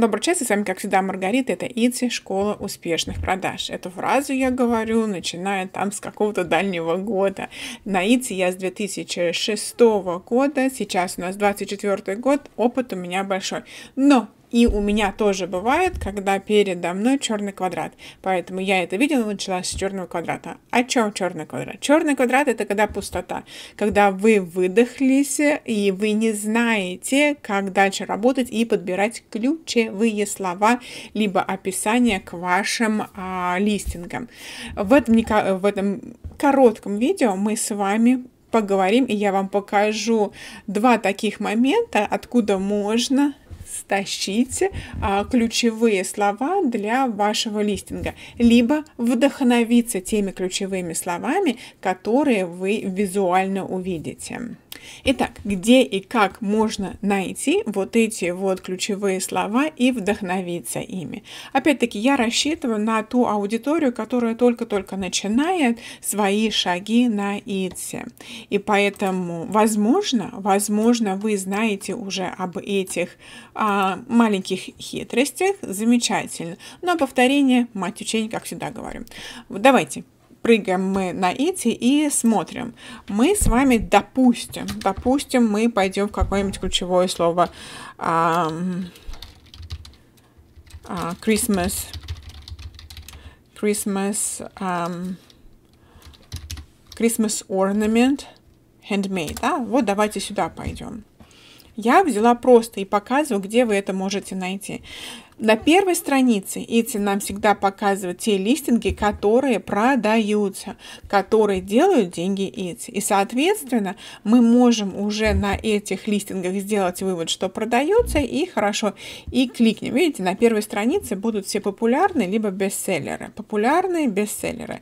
Добрый час, и с вами, как всегда, Маргарита. Это Итси, школа успешных продаж. Эту фразу я говорю, начиная там с какого-то дальнего года. На Итси я с 2006 года, сейчас у нас 24 год, опыт у меня большой. Но и у меня тоже бывает, когда передо мной черный квадрат. Поэтому я это видела, начала с черного квадрата. О чем черный квадрат? Черный квадрат это когда пустота, когда вы выдохлись и вы не знаете, как дальше работать и подбирать ключевые слова либо описание к вашим а, листингам. В этом, в этом коротком видео мы с вами поговорим, и я вам покажу два таких момента, откуда можно стащите а, ключевые слова для вашего листинга, либо вдохновиться теми ключевыми словами, которые вы визуально увидите. Итак, где и как можно найти вот эти вот ключевые слова и вдохновиться ими? Опять-таки, я рассчитываю на ту аудиторию, которая только-только начинает свои шаги на ИТСе. И поэтому, возможно, возможно, вы знаете уже об этих а, маленьких хитростях. Замечательно. Но повторение, мать учень, как всегда говорю. Давайте прыгаем мы на эти и смотрим. Мы с вами, допустим, допустим, мы пойдем в какое-нибудь ключевое слово um, uh, Christmas, Christmas, um, Christmas ornament, handmade, да? Вот давайте сюда пойдем. Я взяла просто и показываю, где вы это можете найти. На первой странице Итсель нам всегда показывает те листинги, которые продаются, которые делают деньги Итсель. И, соответственно, мы можем уже на этих листингах сделать вывод, что продается, и хорошо, и кликнем. Видите, на первой странице будут все популярные, либо бестселлеры. Популярные бестселлеры.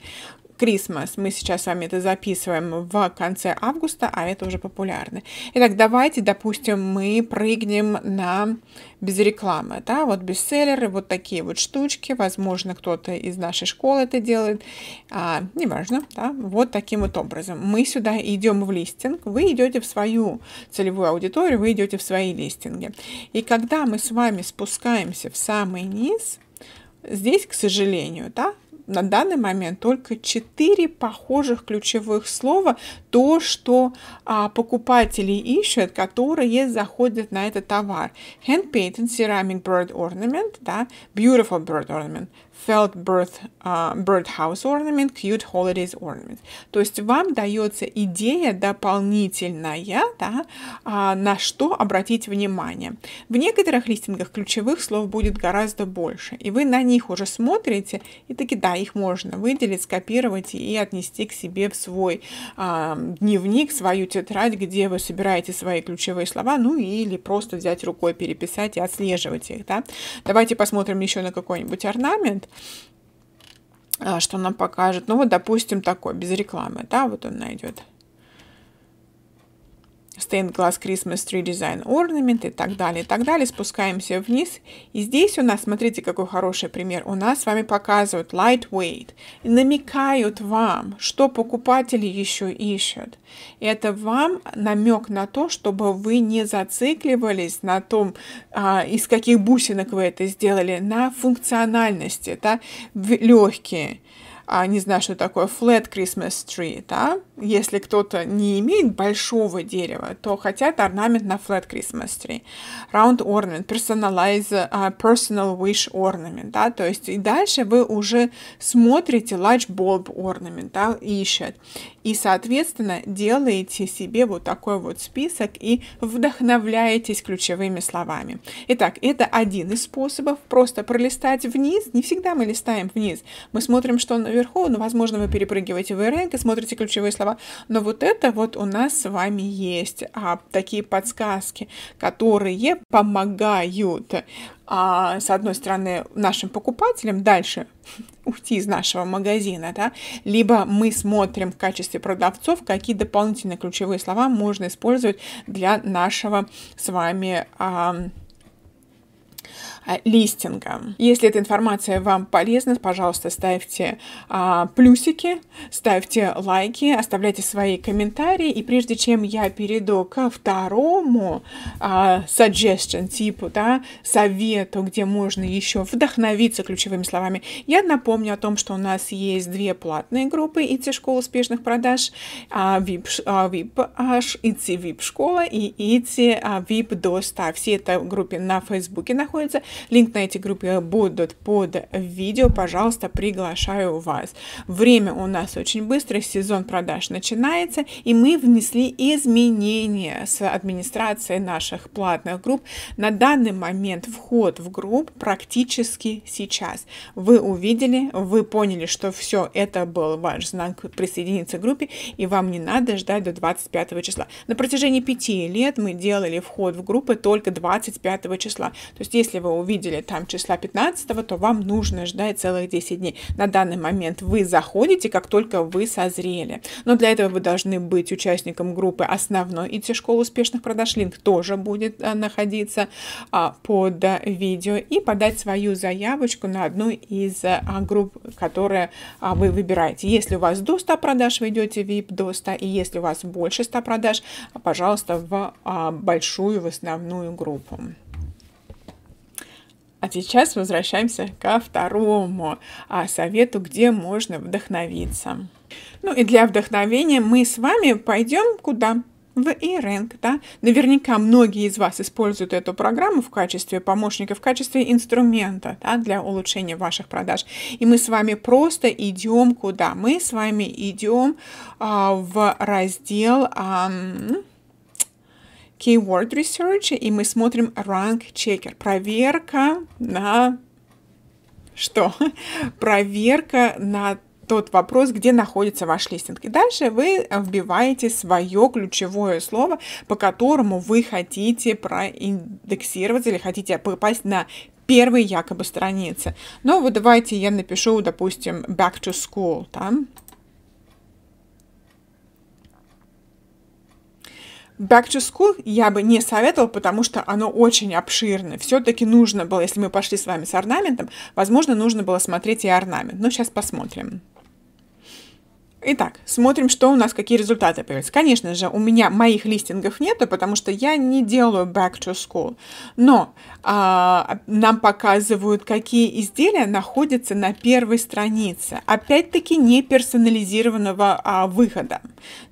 Christmas. Мы сейчас с вами это записываем в конце августа, а это уже популярно. Итак, давайте, допустим, мы прыгнем на без рекламы, да, вот бестселлеры, вот такие вот штучки, возможно, кто-то из нашей школы это делает, а, неважно, да, вот таким вот образом. Мы сюда идем в листинг, вы идете в свою целевую аудиторию, вы идете в свои листинги. И когда мы с вами спускаемся в самый низ, здесь, к сожалению, да, на данный момент только 4 похожих ключевых слова, то, что а, покупатели ищут, которые заходят на этот товар. Hand painted ceramic bird ornament, да, beautiful bird ornament, Felt birth, uh, Birdhouse Ornament, Cute Holidays Ornament. То есть вам дается идея дополнительная, да, uh, на что обратить внимание. В некоторых листингах ключевых слов будет гораздо больше, и вы на них уже смотрите, и таки да, их можно выделить, скопировать и отнести к себе в свой uh, дневник, свою тетрадь, где вы собираете свои ключевые слова, ну или просто взять рукой, переписать и отслеживать их. Да. Давайте посмотрим еще на какой-нибудь орнамент. А, что нам покажет. Ну вот, допустим, такой, без рекламы, да, вот он найдет. Stained Glass Christmas Tree Design Ornament и так далее, и так далее. Спускаемся вниз. И здесь у нас, смотрите, какой хороший пример. У нас с вами показывают lightweight. намекают вам, что покупатели еще ищут. Это вам намек на то, чтобы вы не зацикливались на том, а, из каких бусинок вы это сделали, на функциональности, да, легкие а, не знаю, что такое flat Christmas tree, да, если кто-то не имеет большого дерева, то хотят орнамент на flat Christmas tree, round ornament, personalized uh, а, personal wish ornament, да, то есть и дальше вы уже смотрите large bulb ornament, да, ищет, и, соответственно, делаете себе вот такой вот список и вдохновляетесь ключевыми словами. Итак, это один из способов просто пролистать вниз, не всегда мы листаем вниз, мы смотрим, что наверху наверху, но, ну, возможно, вы перепрыгиваете в рэнк и смотрите ключевые слова. Но вот это вот у нас с вами есть. А, такие подсказки, которые помогают а, с одной стороны, нашим покупателям дальше уйти из нашего магазина, да, либо мы смотрим в качестве продавцов, какие дополнительные ключевые слова можно использовать для нашего с вами а, Э, листинга. Если эта информация вам полезна, пожалуйста, ставьте а, плюсики, ставьте лайки, оставляйте свои комментарии. И прежде чем я перейду ко второму а, suggestion типу, да, совету, где можно еще вдохновиться ключевыми словами, я напомню о том, что у нас есть две платные группы ИТ школа успешных продаж, а, VIP, а, VIP, аж ИТ VIP школа и ИТ VIP а, доста. Все это группы на Фейсбуке находятся. Линк на эти группы будут под видео, пожалуйста, приглашаю вас. Время у нас очень быстро, сезон продаж начинается, и мы внесли изменения с администрацией наших платных групп. На данный момент вход в групп практически сейчас. Вы увидели, вы поняли, что все, это был ваш знак присоединиться к группе, и вам не надо ждать до 25 числа. На протяжении пяти лет мы делали вход в группы только 25 числа. То есть, если вы увидели увидели там числа 15, то вам нужно ждать целых 10 дней. На данный момент вы заходите, как только вы созрели. Но для этого вы должны быть участником группы основной идти школы успешных продаж. Линк тоже будет э, находиться а, под э, видео. И подать свою заявочку на одну из э, групп, которые а, вы выбираете. Если у вас до 100 продаж, вы идете в VIP до 100. И если у вас больше 100 продаж, пожалуйста, в а, большую, в основную группу. А сейчас возвращаемся ко второму а совету, где можно вдохновиться. Ну и для вдохновения мы с вами пойдем куда? в E-Rank, да? Наверняка многие из вас используют эту программу в качестве помощника, в качестве инструмента да, для улучшения ваших продаж. И мы с вами просто идем куда? Мы с вами идем а, в раздел а, Keyword Research, и мы смотрим Rank Checker, проверка на что? проверка на тот вопрос, где находится ваш листинг. И дальше вы вбиваете свое ключевое слово, по которому вы хотите проиндексироваться или хотите попасть на первые якобы страницы. Но ну, вот давайте я напишу, допустим, back to school, там, да? Back to School я бы не советовала, потому что оно очень обширно. Все-таки нужно было, если мы пошли с вами с орнаментом, возможно, нужно было смотреть и орнамент. Но ну, сейчас посмотрим. Итак, смотрим, что у нас, какие результаты появятся. Конечно же, у меня моих листингов нету, потому что я не делаю back to school. Но а, нам показывают, какие изделия находятся на первой странице. Опять-таки не персонализированного а, выхода.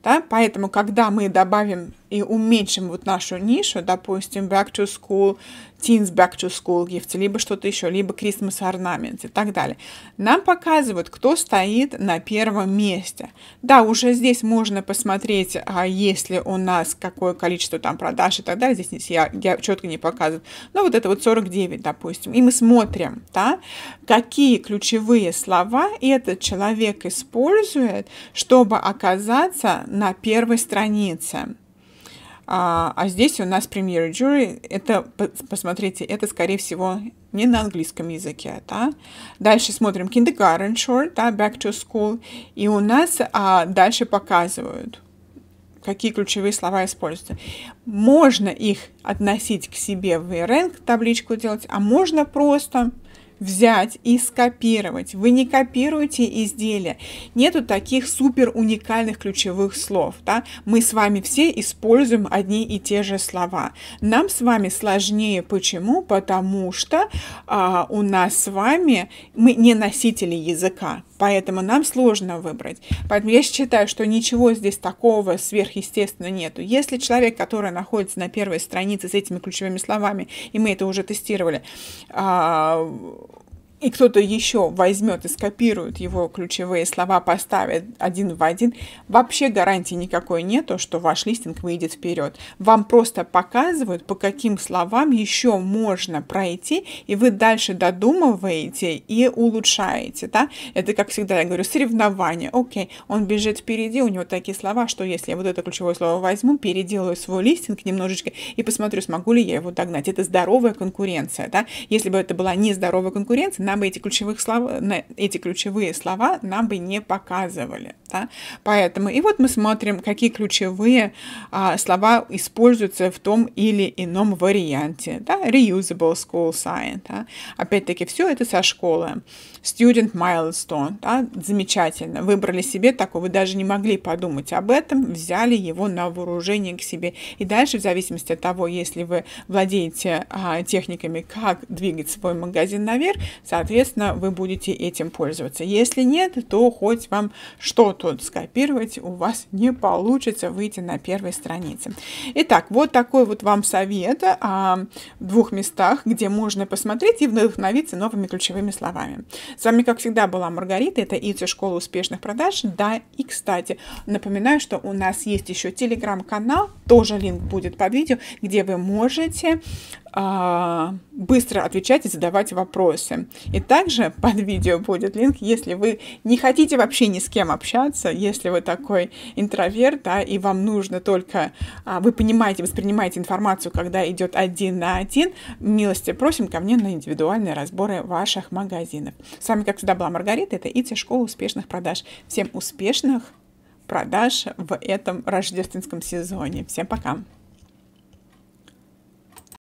Да? Поэтому, когда мы добавим и уменьшим вот нашу нишу, допустим, back to school, teens back to school gifts, либо что-то еще, либо Christmas ornaments и так далее. Нам показывают, кто стоит на первом месте. Да, уже здесь можно посмотреть, а если у нас какое количество там продаж и так далее, здесь я, я четко не показываю. Но вот это вот 49, допустим. И мы смотрим, да, какие ключевые слова этот человек использует, чтобы оказаться на первой странице. А, а здесь у нас премьер jury. Это, посмотрите, это, скорее всего, не на английском языке, да. Дальше смотрим kindergarten short, да, back to school. И у нас а, дальше показывают, какие ключевые слова используются. Можно их относить к себе в rank, табличку делать, а можно просто взять и скопировать. Вы не копируете изделия. Нету таких супер уникальных ключевых слов. Да? Мы с вами все используем одни и те же слова. Нам с вами сложнее. Почему? Потому что а, у нас с вами мы не носители языка. Поэтому нам сложно выбрать. Поэтому я считаю, что ничего здесь такого сверхъестественного нету. Если человек, который находится на первой странице с этими ключевыми словами, и мы это уже тестировали, а, и кто-то еще возьмет и скопирует его ключевые слова, поставит один в один, вообще гарантии никакой нету, что ваш листинг выйдет вперед. Вам просто показывают, по каким словам еще можно пройти, и вы дальше додумываете и улучшаете. Да? Это, как всегда, я говорю, соревнование. Окей, он бежит впереди, у него такие слова, что если я вот это ключевое слово возьму, переделаю свой листинг немножечко и посмотрю, смогу ли я его догнать. Это здоровая конкуренция. Да? Если бы это была нездоровая конкуренция, нам бы эти ключевых слова, эти ключевые слова нам бы не показывали. Да? Поэтому, и вот мы смотрим, какие ключевые а, слова используются в том или ином варианте. Да? Reusable school sign. Да? Опять-таки, все это со школы. Student milestone. Да? Замечательно. Выбрали себе такой, вы даже не могли подумать об этом, взяли его на вооружение к себе. И дальше, в зависимости от того, если вы владеете а, техниками, как двигать свой магазин наверх, соответственно, вы будете этим пользоваться. Если нет, то хоть вам что тот скопировать у вас не получится выйти на первой странице. Итак, вот такой вот вам совет о двух местах, где можно посмотреть и вдохновиться новыми ключевыми словами. С вами, как всегда, была Маргарита, это ИЦ Школа успешных продаж. Да, и, кстати, напоминаю, что у нас есть еще телеграм-канал, тоже линк будет под видео, где вы можете а, быстро отвечать и задавать вопросы. И также под видео будет линк, если вы не хотите вообще ни с кем общаться, если вы такой интроверт, да, и вам нужно только, а, вы понимаете, воспринимаете информацию, когда идет один на один, милости просим ко мне на индивидуальные разборы ваших магазинов. С вами, как всегда, была Маргарита, это ИТИ Школа успешных продаж. Всем успешных продаж в этом рождественском сезоне. Всем пока!